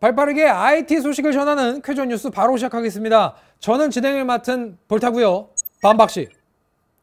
발빠르게 IT 소식을 전하는 쾌전 뉴스 바로 시작하겠습니다. 저는 진행을 맡은 볼타고요. 반박씨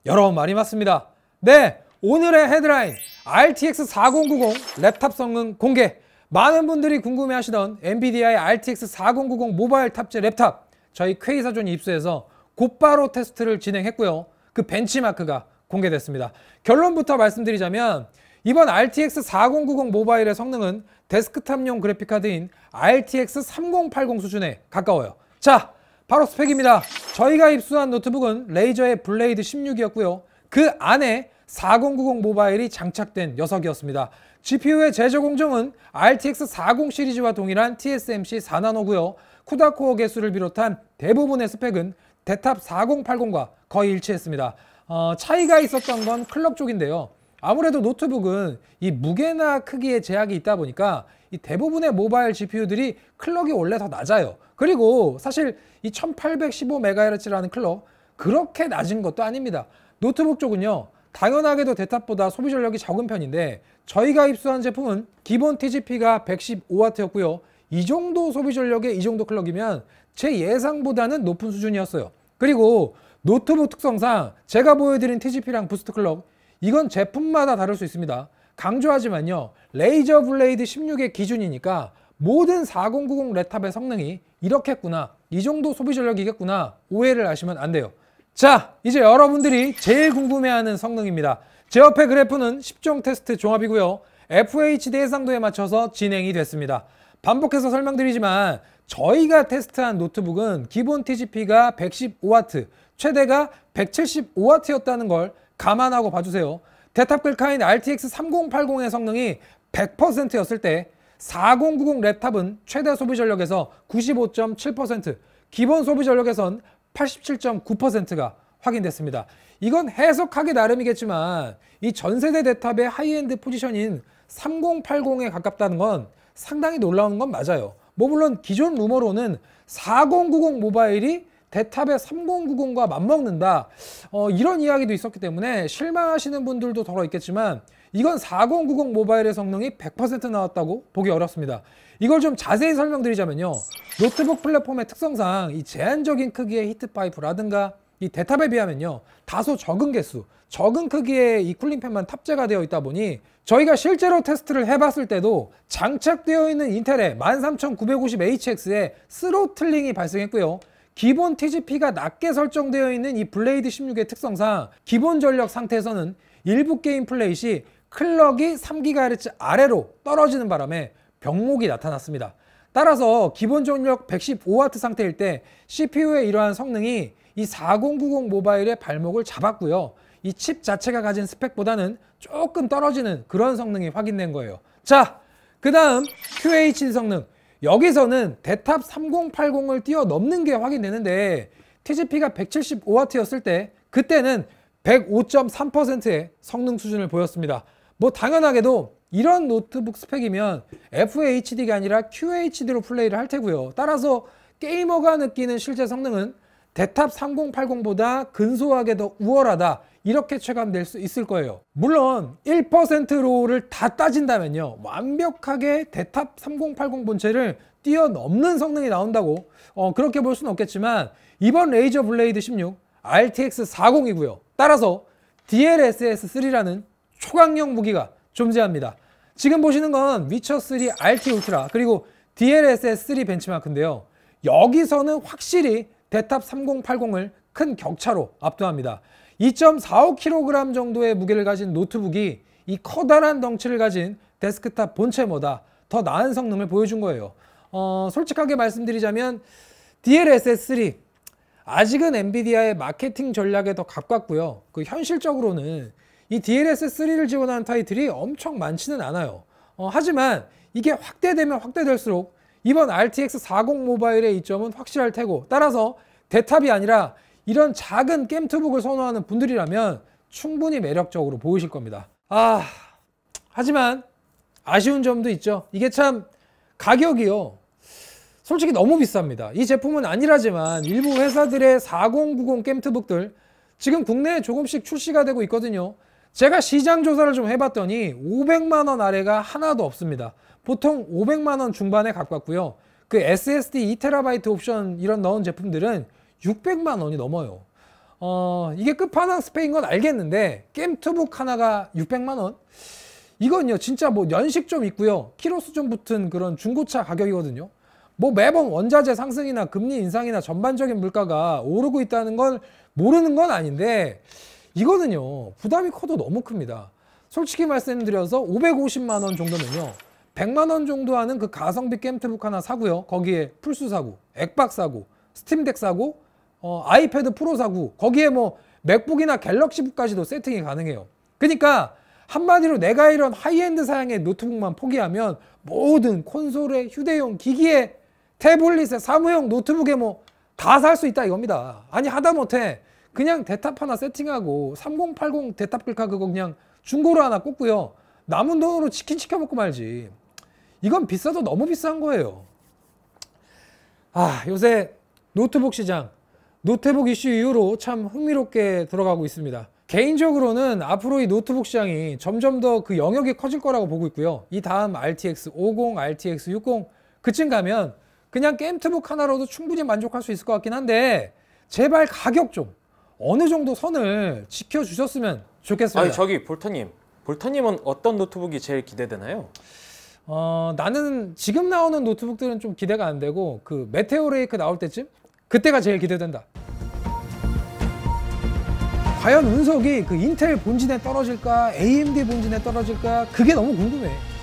여러분 많이 맞습니다. 네, 오늘의 헤드라인 RTX 4090 랩탑 성능 공개 많은 분들이 궁금해하시던 n v i d i RTX 4090 모바일 탑재 랩탑 저희 쾌이사존이 입수해서 곧바로 테스트를 진행했고요. 그 벤치마크가 공개됐습니다. 결론부터 말씀드리자면 이번 RTX 4090 모바일의 성능은 데스크탑용 그래픽카드인 RTX 3080 수준에 가까워요. 자, 바로 스펙입니다. 저희가 입수한 노트북은 레이저의 블레이드 16이었고요. 그 안에 4090 모바일이 장착된 녀석이었습니다. GPU의 제조 공정은 RTX 40 시리즈와 동일한 TSMC 4나노고요. 쿠다코어 개수를 비롯한 대부분의 스펙은 대탑 4080과 거의 일치했습니다. 어, 차이가 있었던 건 클럭 쪽인데요. 아무래도 노트북은 이 무게나 크기에 제약이 있다 보니까 이 대부분의 모바일 GPU들이 클럭이 원래 더 낮아요. 그리고 사실 이 1815MHz라는 클럭 그렇게 낮은 것도 아닙니다. 노트북 쪽은요. 당연하게도 대탑보다 소비 전력이 적은 편인데 저희가 입수한 제품은 기본 TGP가 115W였고요. 이 정도 소비 전력에 이 정도 클럭이면 제 예상보다는 높은 수준이었어요. 그리고 노트북 특성상 제가 보여드린 TGP랑 부스트 클럭 이건 제품마다 다를 수 있습니다. 강조하지만요. 레이저 블레이드 16의 기준이니까 모든 4090 레탑의 성능이 이렇겠구나. 이 정도 소비 전력이겠구나. 오해를 하시면 안 돼요. 자, 이제 여러분들이 제일 궁금해하는 성능입니다. 제 옆에 그래프는 10종 테스트 종합이고요. FHD 해상도에 맞춰서 진행이 됐습니다. 반복해서 설명드리지만 저희가 테스트한 노트북은 기본 TGP가 1 1 5 w 최대가 1 7 5 w 였다는걸 감안하고 봐주세요. 대탑글카인 RTX 3080의 성능이 100%였을 때 4090 랩탑은 최대 소비 전력에서 95.7%, 기본 소비 전력에선 87.9%가 확인됐습니다. 이건 해석하기 나름이겠지만 이 전세대 대탑의 하이엔드 포지션인 3080에 가깝다는 건 상당히 놀라운 건 맞아요. 뭐 물론 기존 루머로는 4090 모바일이 대탑의 3090과 맞먹는다 어, 이런 이야기도 있었기 때문에 실망하시는 분들도 더러 있겠지만 이건 4090 모바일의 성능이 100% 나왔다고 보기 어렵습니다 이걸 좀 자세히 설명드리자면요 노트북 플랫폼의 특성상 이 제한적인 크기의 히트파이프라든가 이 대탑에 비하면요 다소 적은 개수 적은 크기의 이 쿨링팬만 탑재가 되어 있다 보니 저희가 실제로 테스트를 해봤을 때도 장착되어 있는 인텔의 13950HX에 스로틀링이 발생했고요 기본 TGP가 낮게 설정되어 있는 이 블레이드 16의 특성상 기본 전력 상태에서는 일부 게임 플레이 시 클럭이 3GHz 아래로 떨어지는 바람에 병목이 나타났습니다. 따라서 기본 전력 115W 상태일 때 CPU의 이러한 성능이 이 4090 모바일의 발목을 잡았고요. 이 칩 자체가 가진 스펙보다는 조금 떨어지는 그런 성능이 확인된 거예요. 자, 그 다음 q h 성능. 여기서는 대탑 3080을 뛰어넘는 게 확인되는데 TGP가 175W였을 때 그때는 105.3%의 성능 수준을 보였습니다. 뭐 당연하게도 이런 노트북 스펙이면 FHD가 아니라 QHD로 플레이를 할 테고요. 따라서 게이머가 느끼는 실제 성능은 대탑 3080보다 근소하게 더 우월하다. 이렇게 체감될 수 있을 거예요. 물론 1롤를다 따진다면요. 완벽하게 대탑 3080 본체를 뛰어넘는 성능이 나온다고 어, 그렇게 볼 수는 없겠지만 이번 레이저 블레이드 16 RTX 40이고요. 따라서 DLSS3라는 초강력 무기가 존재합니다. 지금 보시는 건 위쳐3 RT 울트라 그리고 DLSS3 벤치마크인데요. 여기서는 확실히 대탑 3080을 큰 격차로 압도합니다. 2.45kg 정도의 무게를 가진 노트북이 이 커다란 덩치를 가진 데스크탑 본체보다 더 나은 성능을 보여준 거예요. 어, 솔직하게 말씀드리자면 DLSS3 아직은 엔비디아의 마케팅 전략에 더 가깝고요. 그 현실적으로는 이 DLSS3를 지원하는 타이틀이 엄청 많지는 않아요. 어, 하지만 이게 확대되면 확대될수록 이번 RTX 40 모바일의 이점은 확실할 테고 따라서 대탑이 아니라 이런 작은 겜트북을 선호하는 분들이라면 충분히 매력적으로 보이실 겁니다. 아, 하지만 아쉬운 점도 있죠. 이게 참 가격이요. 솔직히 너무 비쌉니다. 이 제품은 아니라지만 일부 회사들의 4090 겜트북들 지금 국내에 조금씩 출시가 되고 있거든요. 제가 시장 조사를 좀 해봤더니 500만원 아래가 하나도 없습니다. 보통 500만원 중반에 가깝고요. 그 SSD 2TB 옵션 이런 넣은 제품들은 600만 원이 넘어요. 어, 이게 끝판왕 스페인 건 알겠는데 게임 투북 하나가 600만 원? 이건요 진짜 뭐 연식 좀 있고요 키로수 좀 붙은 그런 중고차 가격이거든요 뭐 매번 원자재 상승이나 금리 인상이나 전반적인 물가가 오르고 있다는 걸 모르는 건 아닌데 이거는요 부담이 커도 너무 큽니다 솔직히 말씀드려서 550만 원 정도면요 100만 원 정도 하는 그 가성비 게임트북 하나 사고요 거기에 풀수 사고 액박 사고 스팀덱 사고 어, 아이패드 프로 사고 거기에 뭐 맥북이나 갤럭시북까지도 세팅이 가능해요. 그러니까 한마디로 내가 이런 하이엔드 사양의 노트북만 포기하면 모든 콘솔의 휴대용 기기에 태블릿에 사무용 노트북에 뭐 다 살 수 있다 이겁니다. 아니 하다못해 그냥 대탑 하나 세팅하고 3080 대탑 글카 그거 그냥 중고로 하나 꽂고요. 남은 돈으로 치킨 시켜 먹고 말지. 이건 비싸도 너무 비싼 거예요. 아 요새 노트북 시장 노트북 이슈 이후로 참 흥미롭게 들어가고 있습니다. 개인적으로는 앞으로 이 노트북 시장이 점점 더 그 영역이 커질 거라고 보고 있고요. 이 다음 RTX 50, RTX 60 그쯤 가면 그냥 게임트북 하나로도 충분히 만족할 수 있을 것 같긴 한데 제발 가격 좀 어느 정도 선을 지켜주셨으면 좋겠습니다. 아니, 저기 볼터님, 볼터님은 어떤 노트북이 제일 기대되나요? 어, 나는 지금 나오는 노트북들은 좀 기대가 안 되고 그 메테오레이크 나올 때쯤 그때가 제일 기대된다. 과연 운석이 그 인텔 본진에 떨어질까 AMD 본진에 떨어질까 그게 너무 궁금해.